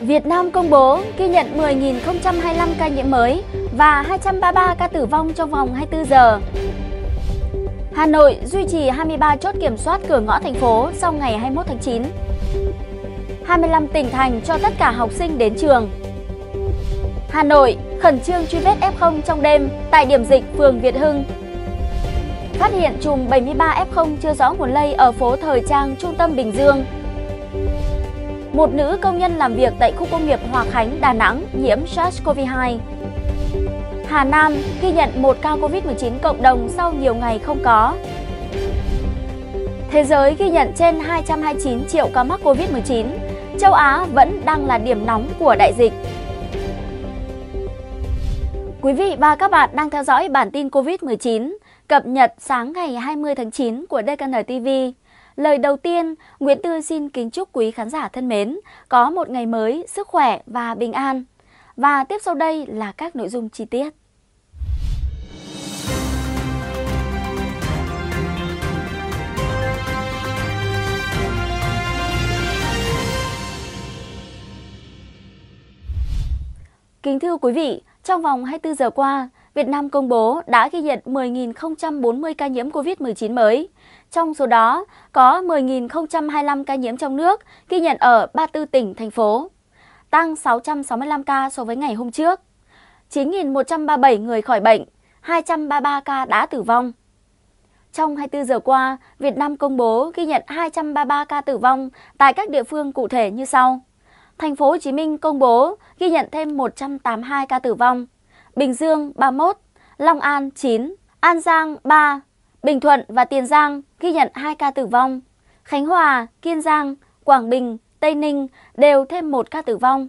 Việt Nam công bố ghi nhận 10.025 ca nhiễm mới và 233 ca tử vong trong vòng 24 giờ. Hà Nội duy trì 23 chốt kiểm soát cửa ngõ thành phố sau ngày 21 tháng 9. 25 tỉnh thành cho tất cả học sinh đến trường. Hà Nội khẩn trương truy vết F0 trong đêm tại điểm dịch phường Việt Hưng. Phát hiện chùm 73 F0 chưa rõ nguồn lây ở phố Thời Trang, trung tâm Bình Dương một nữ công nhân làm việc tại khu công nghiệp Hòa Khánh, Đà Nẵng nhiễm SARS-CoV-2. Hà Nam ghi nhận một ca COVID-19 cộng đồng sau nhiều ngày không có. Thế giới ghi nhận trên 229 triệu ca mắc COVID-19. Châu Á vẫn đang là điểm nóng của đại dịch. Quý vị và các bạn đang theo dõi bản tin COVID-19 cập nhật sáng ngày 20 tháng 9 của DKN TV. Lời đầu tiên, Nguyễn Tư xin kính chúc quý khán giả thân mến có một ngày mới, sức khỏe và bình an. Và tiếp sau đây là các nội dung chi tiết. Kính thưa quý vị, trong vòng 24 giờ qua, Việt Nam công bố đã ghi nhận 10.040 ca nhiễm COVID-19 mới. Trong số đó, có 10.025 ca nhiễm trong nước ghi nhận ở 34 tỉnh, thành phố, tăng 665 ca so với ngày hôm trước. 9.137 người khỏi bệnh, 233 ca đã tử vong. Trong 24 giờ qua, Việt Nam công bố ghi nhận 233 ca tử vong tại các địa phương cụ thể như sau. Thành phố Hồ Chí Minh công bố ghi nhận thêm 182 ca tử vong, Bình Dương 31, Long An 9, An Giang 3, Bình Thuận và Tiền Giang ghi nhận 2 ca tử vong. Khánh Hòa, Kiên Giang, Quảng Bình, Tây Ninh đều thêm 1 ca tử vong.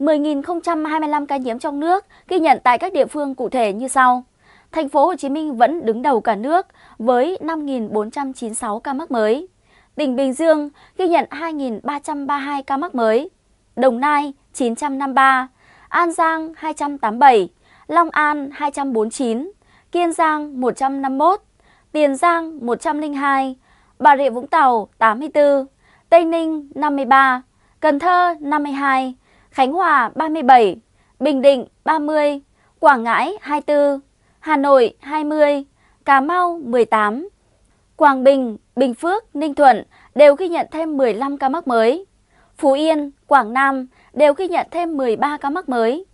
10.025 ca nhiễm trong nước ghi nhận tại các địa phương cụ thể như sau. Thành phố Hồ Chí Minh vẫn đứng đầu cả nước với 5.496 ca mắc mới. Tỉnh Bình Dương ghi nhận 2.332 ca mắc mới. Đồng Nai 953, An Giang 287, Long An 249, Kiên Giang 151, Tiền Giang 102, Bà Rịa Vũng Tàu 84, Tây Ninh 53, Cần Thơ 52, Khánh Hòa 37, Bình Định 30, Quảng Ngãi 24, Hà Nội 20, Cà Mau 18. Quảng Bình, Bình Phước, Ninh Thuận đều ghi nhận thêm 15 ca mắc mới. Phú Yên, Quảng Nam đều ghi nhận thêm 13 ca mắc mới.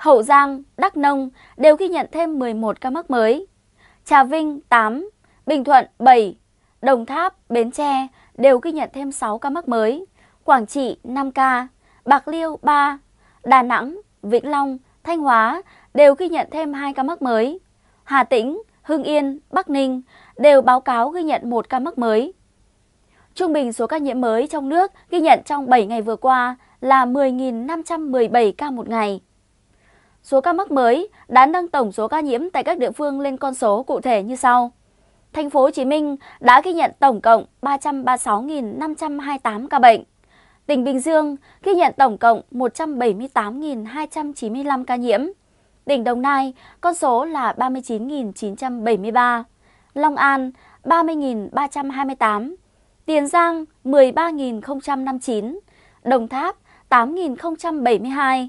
Hậu Giang, Đắk Nông đều ghi nhận thêm 11 ca mắc mới. Trà Vinh 8, Bình Thuận 7, Đồng Tháp, Bến Tre đều ghi nhận thêm 6 ca mắc mới. Quảng Trị 5 ca, Bạc Liêu 3, Đà Nẵng, Vĩnh Long, Thanh Hóa đều ghi nhận thêm 2 ca mắc mới. Hà Tĩnh, Hưng Yên, Bắc Ninh đều báo cáo ghi nhận 1 ca mắc mới. Trung bình số ca nhiễm mới trong nước ghi nhận trong 7 ngày vừa qua là 10.517 ca một ngày. Số ca mắc mới đã nâng tổng số ca nhiễm tại các địa phương lên con số cụ thể như sau. Thành phố Hồ Chí Minh đã ghi nhận tổng cộng 336.528 ca bệnh. Tỉnh Bình Dương ghi nhận tổng cộng 178.295 ca nhiễm. Tỉnh Đồng Nai, con số là 39.973. Long An, 30.328. Tiền Giang, 13.059. Đồng Tháp, 8.072.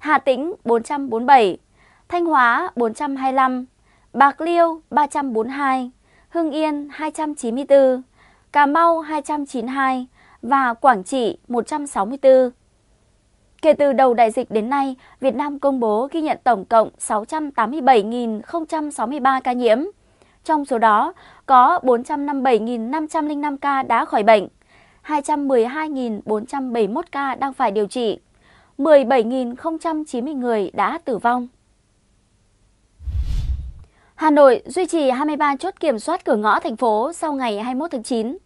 Hà Tĩnh 447, Thanh Hóa 425, Bạc Liêu 342, Hưng Yên 294, Cà Mau 292 và Quảng Trị 164. Kể từ đầu đại dịch đến nay, Việt Nam công bố ghi nhận tổng cộng 687.063 ca nhiễm. Trong số đó, có 457.505 ca đã khỏi bệnh, 212.471 ca đang phải điều trị 17.090 người đã tử vong. Hà Nội duy trì 23 chốt kiểm soát cửa ngõ thành phố sau ngày 21 tháng 9.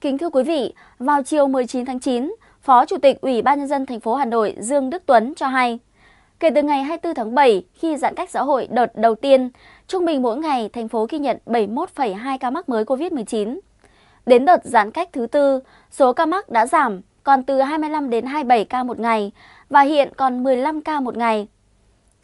Kính thưa quý vị, vào chiều 19 tháng 9, Phó Chủ tịch Ủy ban nhân dân thành phố Hà Nội Dương Đức Tuấn cho hay, kể từ ngày 24 tháng 7 khi giãn cách xã hội đợt đầu tiên, trung bình mỗi ngày thành phố ghi nhận 71,2 ca mắc mới COVID-19. Đến đợt giãn cách thứ tư, số ca mắc đã giảm còn từ 25 đến 27 ca một ngày và hiện còn 15 ca một ngày.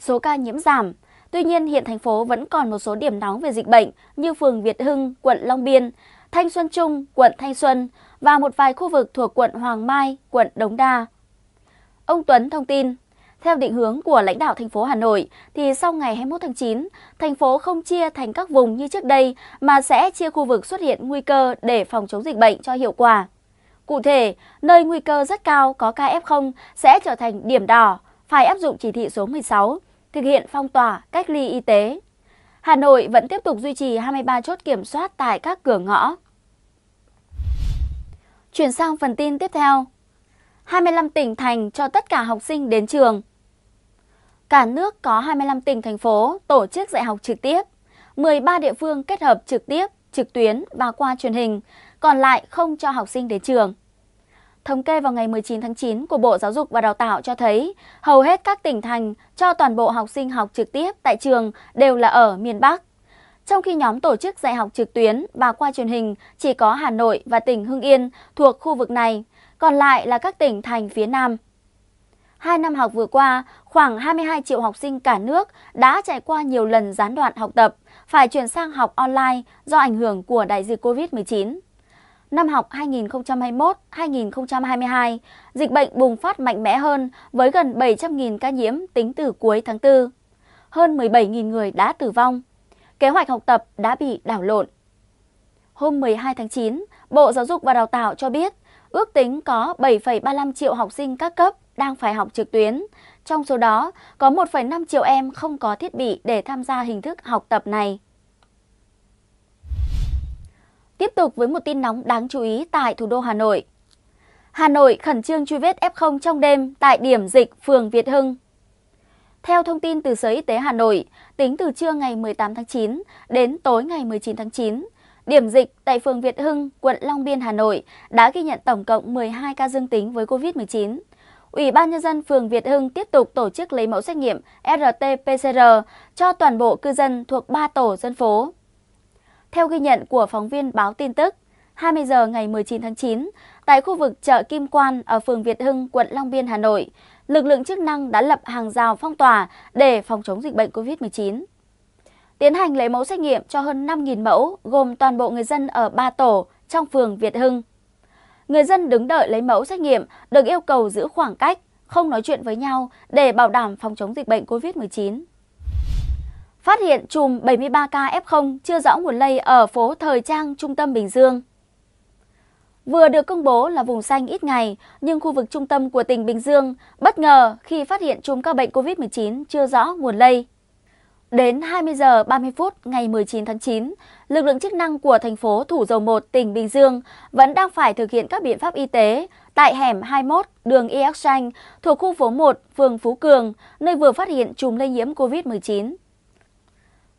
Số ca nhiễm giảm, tuy nhiên hiện thành phố vẫn còn một số điểm nóng về dịch bệnh như phường Việt Hưng, quận Long Biên, Thanh Xuân Trung, quận Thanh Xuân và một vài khu vực thuộc quận Hoàng Mai, quận Đống Đa. Ông Tuấn thông tin, theo định hướng của lãnh đạo thành phố Hà Nội thì sau ngày 21 tháng 9, thành phố không chia thành các vùng như trước đây mà sẽ chia khu vực xuất hiện nguy cơ để phòng chống dịch bệnh cho hiệu quả. Cụ thể, nơi nguy cơ rất cao có ca f 0 sẽ trở thành điểm đỏ, phải áp dụng chỉ thị số 16, thực hiện phong tỏa, cách ly y tế. Hà Nội vẫn tiếp tục duy trì 23 chốt kiểm soát tại các cửa ngõ. Chuyển sang phần tin tiếp theo. 25 tỉnh thành cho tất cả học sinh đến trường. Cả nước có 25 tỉnh thành phố tổ chức dạy học trực tiếp, 13 địa phương kết hợp trực tiếp, trực tuyến và qua truyền hình, còn lại không cho học sinh đến trường. Thống kê vào ngày 19 tháng 9 của Bộ Giáo dục và Đào tạo cho thấy hầu hết các tỉnh thành cho toàn bộ học sinh học trực tiếp tại trường đều là ở miền Bắc. Trong khi nhóm tổ chức dạy học trực tuyến và qua truyền hình chỉ có Hà Nội và tỉnh Hưng Yên thuộc khu vực này, còn lại là các tỉnh thành phía Nam. Hai năm học vừa qua, khoảng 22 triệu học sinh cả nước đã trải qua nhiều lần gián đoạn học tập, phải chuyển sang học online do ảnh hưởng của đại dịch COVID-19 năm học 2021-2022, dịch bệnh bùng phát mạnh mẽ hơn với gần 700.000 ca nhiễm tính từ cuối tháng 4. Hơn 17.000 người đã tử vong. Kế hoạch học tập đã bị đảo lộn. Hôm 12 tháng 9, Bộ Giáo dục và Đào tạo cho biết ước tính có 7,35 triệu học sinh các cấp đang phải học trực tuyến. Trong số đó, có 1,5 triệu em không có thiết bị để tham gia hình thức học tập này. Tiếp tục với một tin nóng đáng chú ý tại thủ đô Hà Nội. Hà Nội khẩn trương truy vết F0 trong đêm tại điểm dịch phường Việt Hưng. Theo thông tin từ Sở Y tế Hà Nội, tính từ trưa ngày 18 tháng 9 đến tối ngày 19 tháng 9, điểm dịch tại phường Việt Hưng, quận Long Biên, Hà Nội đã ghi nhận tổng cộng 12 ca dương tính với COVID-19. Ủy ban Nhân dân phường Việt Hưng tiếp tục tổ chức lấy mẫu xét nghiệm RT-PCR cho toàn bộ cư dân thuộc 3 tổ dân phố. Theo ghi nhận của phóng viên báo tin tức, 20 giờ ngày 19 tháng 9, tại khu vực chợ Kim Quan ở phường Việt Hưng, quận Long Biên, Hà Nội, lực lượng chức năng đã lập hàng rào phong tỏa để phòng chống dịch bệnh COVID-19. Tiến hành lấy mẫu xét nghiệm cho hơn 5.000 mẫu, gồm toàn bộ người dân ở ba tổ trong phường Việt Hưng. Người dân đứng đợi lấy mẫu xét nghiệm được yêu cầu giữ khoảng cách, không nói chuyện với nhau để bảo đảm phòng chống dịch bệnh COVID-19 phát hiện chùm 73 ca F0 chưa rõ nguồn lây ở phố Thời Trang, trung tâm Bình Dương. Vừa được công bố là vùng xanh ít ngày, nhưng khu vực trung tâm của tỉnh Bình Dương bất ngờ khi phát hiện chùm ca bệnh COVID-19 chưa rõ nguồn lây. Đến 20 giờ 30 phút ngày 19 tháng 9, lực lượng chức năng của thành phố Thủ Dầu Một, tỉnh Bình Dương vẫn đang phải thực hiện các biện pháp y tế tại hẻm 21 đường Y Xanh thuộc khu phố 1, phường Phú Cường, nơi vừa phát hiện chùm lây nhiễm COVID-19.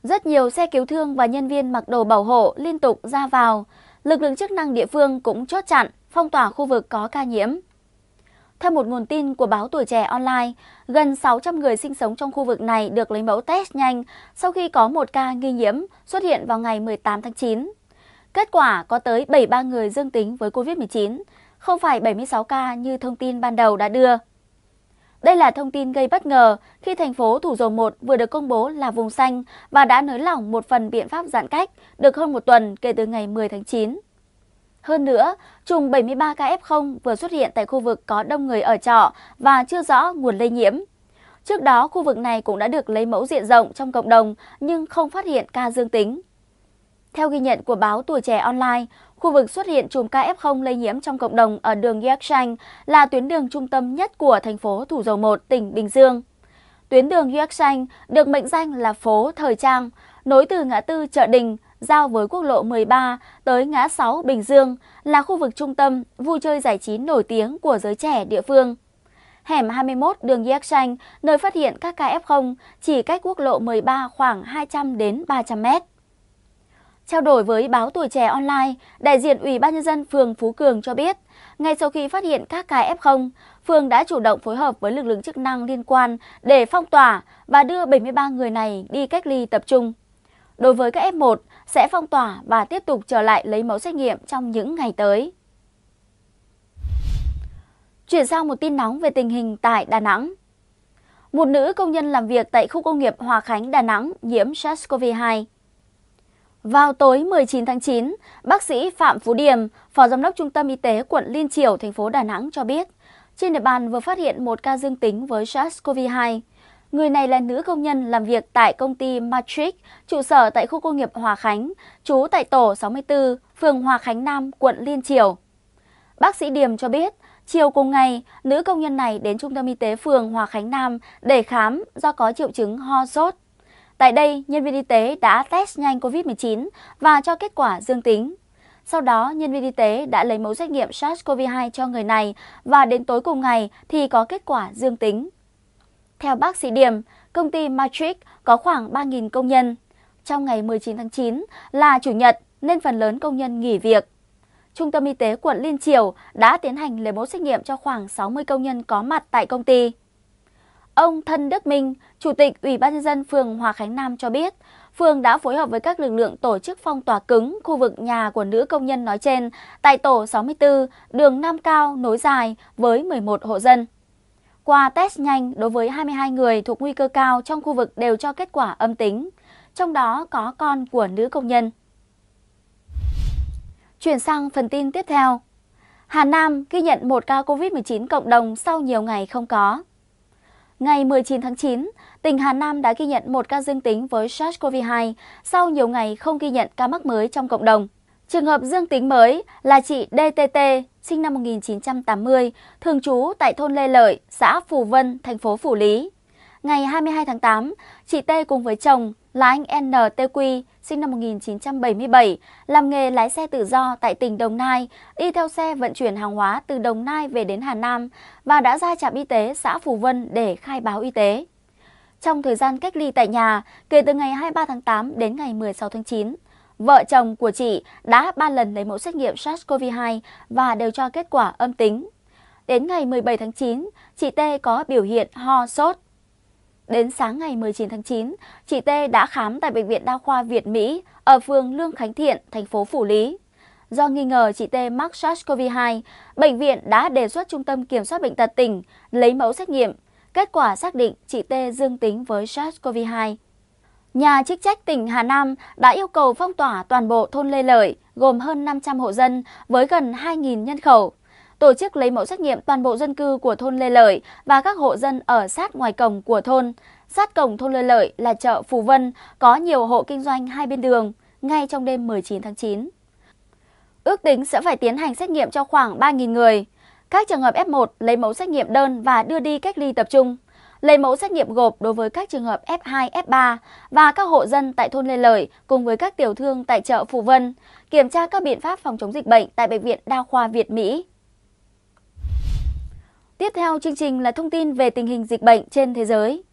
Rất nhiều xe cứu thương và nhân viên mặc đồ bảo hộ liên tục ra vào. Lực lượng chức năng địa phương cũng chốt chặn, phong tỏa khu vực có ca nhiễm. Theo một nguồn tin của báo Tuổi Trẻ Online, gần 600 người sinh sống trong khu vực này được lấy mẫu test nhanh sau khi có một ca nghi nhiễm xuất hiện vào ngày 18 tháng 9. Kết quả có tới 73 người dương tính với COVID-19, không phải 76 ca như thông tin ban đầu đã đưa. Đây là thông tin gây bất ngờ khi thành phố Thủ Dầu Một vừa được công bố là vùng xanh và đã nới lỏng một phần biện pháp giãn cách được hơn một tuần kể từ ngày 10 tháng 9. Hơn nữa, trùng 73 ca F0 vừa xuất hiện tại khu vực có đông người ở trọ và chưa rõ nguồn lây nhiễm. Trước đó, khu vực này cũng đã được lấy mẫu diện rộng trong cộng đồng nhưng không phát hiện ca dương tính. Theo ghi nhận của báo Tuổi Trẻ Online, Khu vực xuất hiện chùm ca F0 lây nhiễm trong cộng đồng ở đường Yakshang là tuyến đường trung tâm nhất của thành phố Thủ Dầu Một, tỉnh Bình Dương. Tuyến đường Yakshang được mệnh danh là phố thời trang, nối từ ngã tư chợ Đình giao với quốc lộ 13 tới ngã 6 Bình Dương là khu vực trung tâm vui chơi giải trí nổi tiếng của giới trẻ địa phương. Hẻm 21 đường Yakshang, nơi phát hiện các ca F0, chỉ cách quốc lộ 13 khoảng 200 đến 300 mét. Trao đổi với báo Tuổi Trẻ Online, đại diện Ủy ban Nhân dân phường Phú Cường cho biết, ngay sau khi phát hiện các ca F0, phường đã chủ động phối hợp với lực lượng chức năng liên quan để phong tỏa và đưa 73 người này đi cách ly tập trung. Đối với các F1, sẽ phong tỏa và tiếp tục trở lại lấy mẫu xét nghiệm trong những ngày tới. Chuyển sang một tin nóng về tình hình tại Đà Nẵng. Một nữ công nhân làm việc tại khu công nghiệp Hòa Khánh, Đà Nẵng nhiễm SARS-CoV-2. Vào tối 19 tháng 9, bác sĩ Phạm Phú Điềm, Phó Giám đốc Trung tâm Y tế quận Liên Triểu, thành phố Đà Nẵng cho biết, trên địa bàn vừa phát hiện một ca dương tính với SARS-CoV-2. Người này là nữ công nhân làm việc tại công ty Matrix, trụ sở tại khu công nghiệp Hòa Khánh, trú tại tổ 64, phường Hòa Khánh Nam, quận Liên Triểu. Bác sĩ Điềm cho biết, chiều cùng ngày, nữ công nhân này đến trung tâm y tế phường Hòa Khánh Nam để khám do có triệu chứng ho sốt. Tại đây, nhân viên y tế đã test nhanh COVID-19 và cho kết quả dương tính. Sau đó, nhân viên y tế đã lấy mẫu xét nghiệm SARS-CoV-2 cho người này và đến tối cùng ngày thì có kết quả dương tính. Theo bác sĩ Điểm, công ty Matrix có khoảng 3.000 công nhân. Trong ngày 19 tháng 9 là Chủ nhật nên phần lớn công nhân nghỉ việc. Trung tâm Y tế quận Liên Triều đã tiến hành lấy mẫu xét nghiệm cho khoảng 60 công nhân có mặt tại công ty. Ông Thân Đức Minh, Chủ tịch Ủy ban nhân dân phường Hòa Khánh Nam cho biết, phường đã phối hợp với các lực lượng tổ chức phong tỏa cứng khu vực nhà của nữ công nhân nói trên tại tổ 64, đường Nam Cao nối dài với 11 hộ dân. Qua test nhanh đối với 22 người thuộc nguy cơ cao trong khu vực đều cho kết quả âm tính, trong đó có con của nữ công nhân. Chuyển sang phần tin tiếp theo. Hà Nam ghi nhận một ca COVID-19 cộng đồng sau nhiều ngày không có. Ngày 19 tháng 9, tỉnh Hà Nam đã ghi nhận một ca dương tính với SARS-CoV-2 sau nhiều ngày không ghi nhận ca mắc mới trong cộng đồng. Trường hợp dương tính mới là chị DTT, sinh năm 1980, thường trú tại thôn Lê Lợi, xã Phù Vân, thành phố Phủ Lý. Ngày 22 tháng 8, chị T cùng với chồng là anh NTQ, sinh năm 1977, làm nghề lái xe tự do tại tỉnh Đồng Nai, đi theo xe vận chuyển hàng hóa từ Đồng Nai về đến Hà Nam và đã ra trạm y tế xã Phù Vân để khai báo y tế. Trong thời gian cách ly tại nhà, kể từ ngày 23 tháng 8 đến ngày 16 tháng 9, vợ chồng của chị đã 3 lần lấy mẫu xét nghiệm SARS-CoV-2 và đều cho kết quả âm tính. Đến ngày 17 tháng 9, chị T có biểu hiện ho sốt, Đến sáng ngày 19 tháng 9, chị T đã khám tại Bệnh viện Đa khoa Việt Mỹ ở phường Lương Khánh Thiện, thành phố Phủ Lý. Do nghi ngờ chị T mắc SARS-CoV-2, bệnh viện đã đề xuất Trung tâm Kiểm soát Bệnh tật tỉnh lấy mẫu xét nghiệm. Kết quả xác định chị T dương tính với SARS-CoV-2. Nhà chức trách tỉnh Hà Nam đã yêu cầu phong tỏa toàn bộ thôn Lê Lợi, gồm hơn 500 hộ dân với gần 2.000 nhân khẩu tổ chức lấy mẫu xét nghiệm toàn bộ dân cư của thôn Lê Lợi và các hộ dân ở sát ngoài cổng của thôn. Sát cổng thôn Lê Lợi là chợ Phù Vân, có nhiều hộ kinh doanh hai bên đường, ngay trong đêm 19 tháng 9. Ước tính sẽ phải tiến hành xét nghiệm cho khoảng 3.000 người. Các trường hợp F1 lấy mẫu xét nghiệm đơn và đưa đi cách ly tập trung lấy mẫu xét nghiệm gộp đối với các trường hợp F2, F3 và các hộ dân tại thôn Lê Lợi cùng với các tiểu thương tại chợ Phù Vân, kiểm tra các biện pháp phòng chống dịch bệnh tại Bệnh viện Đa khoa Việt Mỹ. Tiếp theo chương trình là thông tin về tình hình dịch bệnh trên thế giới.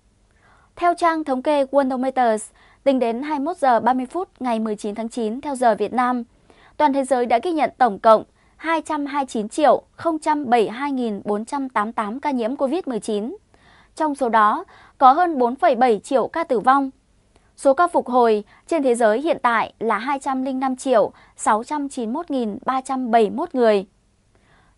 Theo trang thống kê Worldometers, tính đến 21 giờ 30 phút ngày 19 tháng 9 theo giờ Việt Nam, toàn thế giới đã ghi nhận tổng cộng 229 triệu 072.488 ca nhiễm COVID-19. Trong số đó, có hơn 4,7 triệu ca tử vong. Số ca phục hồi trên thế giới hiện tại là 205 triệu 691.371 người.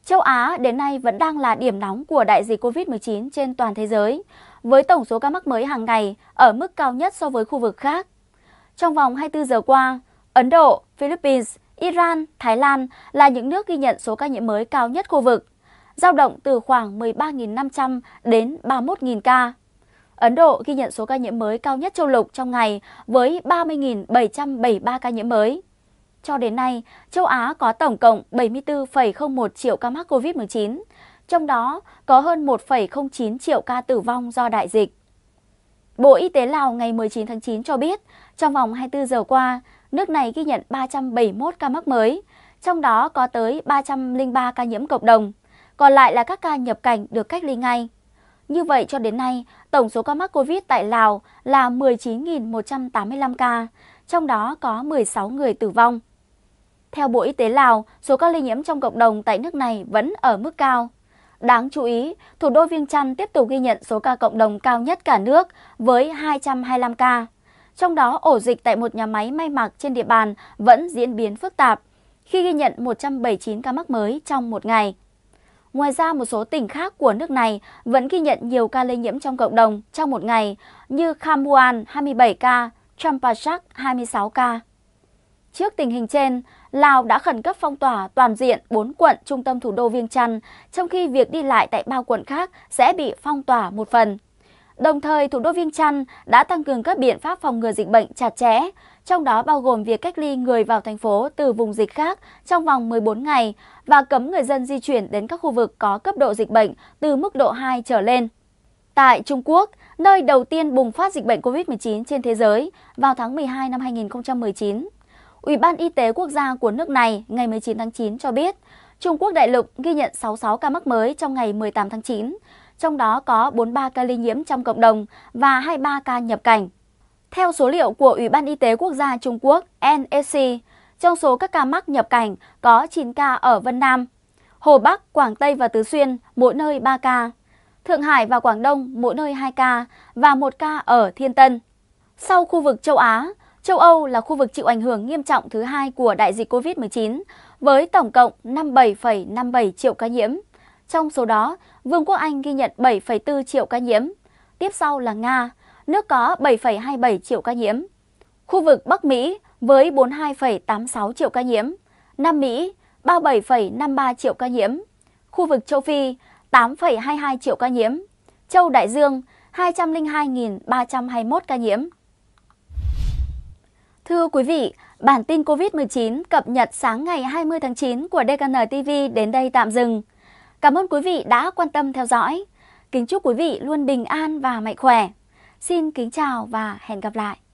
Châu Á đến nay vẫn đang là điểm nóng của đại dịch COVID-19 trên toàn thế giới, với tổng số ca mắc mới hàng ngày ở mức cao nhất so với khu vực khác. Trong vòng 24 giờ qua, Ấn Độ, Philippines, Iran, Thái Lan là những nước ghi nhận số ca nhiễm mới cao nhất khu vực, giao động từ khoảng 13.500 đến 31.000 ca. Ấn Độ ghi nhận số ca nhiễm mới cao nhất châu lục trong ngày với 30.773 ca nhiễm mới. Cho đến nay, châu Á có tổng cộng 74,01 triệu ca mắc COVID-19, trong đó có hơn 1,09 triệu ca tử vong do đại dịch. Bộ Y tế Lào ngày 19 tháng 9 cho biết, trong vòng 24 giờ qua, nước này ghi nhận 371 ca mắc mới, trong đó có tới 303 ca nhiễm cộng đồng, còn lại là các ca nhập cảnh được cách ly ngay. Như vậy cho đến nay, tổng số ca mắc Covid tại Lào là 19.185 ca, trong đó có 16 người tử vong. Theo Bộ Y tế Lào, số ca lây nhiễm trong cộng đồng tại nước này vẫn ở mức cao. Đáng chú ý, thủ đô Viêng Chăn tiếp tục ghi nhận số ca cộng đồng cao nhất cả nước với 225 ca. Trong đó, ổ dịch tại một nhà máy may mặc trên địa bàn vẫn diễn biến phức tạp, khi ghi nhận 179 ca mắc mới trong một ngày. Ngoài ra, một số tỉnh khác của nước này vẫn ghi nhận nhiều ca lây nhiễm trong cộng đồng trong một ngày như Khamuan 27 ca, Champasak 26 ca. Trước tình hình trên, Lào đã khẩn cấp phong tỏa toàn diện 4 quận trung tâm thủ đô Viêng Chăn, trong khi việc đi lại tại ba quận khác sẽ bị phong tỏa một phần. Đồng thời, thủ đô Viêng Chăn đã tăng cường các biện pháp phòng ngừa dịch bệnh chặt chẽ, trong đó bao gồm việc cách ly người vào thành phố từ vùng dịch khác trong vòng 14 ngày và cấm người dân di chuyển đến các khu vực có cấp độ dịch bệnh từ mức độ 2 trở lên. Tại Trung Quốc, nơi đầu tiên bùng phát dịch bệnh COVID-19 trên thế giới vào tháng 12 năm 2019, Ủy ban Y tế Quốc gia của nước này ngày 19 tháng 9 cho biết, Trung Quốc đại lục ghi nhận 66 ca mắc mới trong ngày 18 tháng 9, trong đó có 43 ca lây nhiễm trong cộng đồng và 23 ca nhập cảnh. Theo số liệu của Ủy ban Y tế Quốc gia Trung Quốc NSC, trong số các ca mắc nhập cảnh có 9 ca ở Vân Nam, Hồ Bắc, Quảng Tây và Tứ Xuyên mỗi nơi 3 ca, Thượng Hải và Quảng Đông mỗi nơi 2 ca và 1 ca ở Thiên Tân. Sau khu vực châu Á, Châu Âu là khu vực chịu ảnh hưởng nghiêm trọng thứ hai của đại dịch COVID-19, với tổng cộng 57,57 triệu ca nhiễm. Trong số đó, Vương quốc Anh ghi nhận 7,4 triệu ca nhiễm. Tiếp sau là Nga, nước có 7,27 triệu ca nhiễm. Khu vực Bắc Mỹ với 42,86 triệu ca nhiễm. Nam Mỹ 37,53 triệu ca nhiễm. Khu vực châu Phi 8,22 triệu ca nhiễm. Châu Đại Dương 202.321 ca nhiễm. Thưa quý vị, bản tin COVID-19 cập nhật sáng ngày 20 tháng 9 của DKN TV đến đây tạm dừng. Cảm ơn quý vị đã quan tâm theo dõi. Kính chúc quý vị luôn bình an và mạnh khỏe. Xin kính chào và hẹn gặp lại.